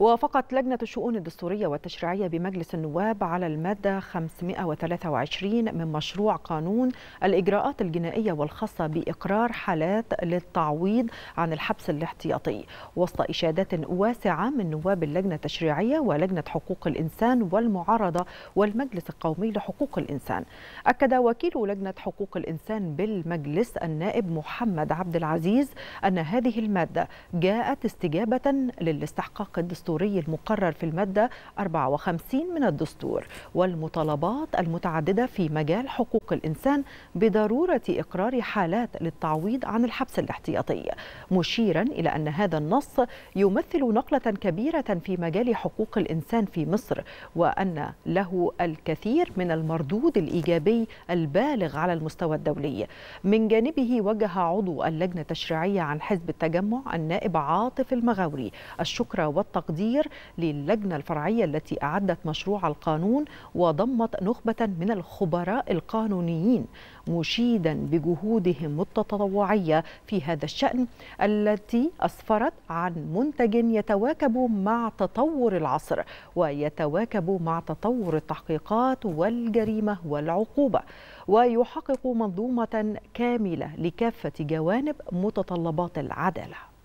وافقت لجنة الشؤون الدستورية والتشريعية بمجلس النواب على المادة 523 من مشروع قانون الإجراءات الجنائية والخاصة بإقرار حالات للتعويض عن الحبس الاحتياطي وسط إشادات واسعة من نواب اللجنة التشريعية ولجنة حقوق الإنسان والمعارضة والمجلس القومي لحقوق الإنسان أكد وكيل لجنة حقوق الإنسان بالمجلس النائب محمد عبد العزيز أن هذه المادة جاءت استجابة للاستحقاق الدستوري الدستوري المقرر في المادة 54 من الدستور والمطالبات المتعددة في مجال حقوق الإنسان بضرورة إقرار حالات للتعويض عن الحبس الاحتياطي مشيرا إلى أن هذا النص يمثل نقلة كبيرة في مجال حقوق الإنسان في مصر وأن له الكثير من المردود الإيجابي البالغ على المستوى الدولي من جانبه وجه عضو اللجنة التشريعية عن حزب التجمع النائب عاطف المغاوري الشكر والتقدير تقدير للجنة الفرعية التي أعدت مشروع القانون وضمت نخبة من الخبراء القانونيين مشيدا بجهودهم التطوعية في هذا الشأن التي أسفرت عن منتج يتواكب مع تطور العصر ويتواكب مع تطور التحقيقات والجريمة والعقوبة ويحقق منظومة كاملة لكافة جوانب متطلبات العداله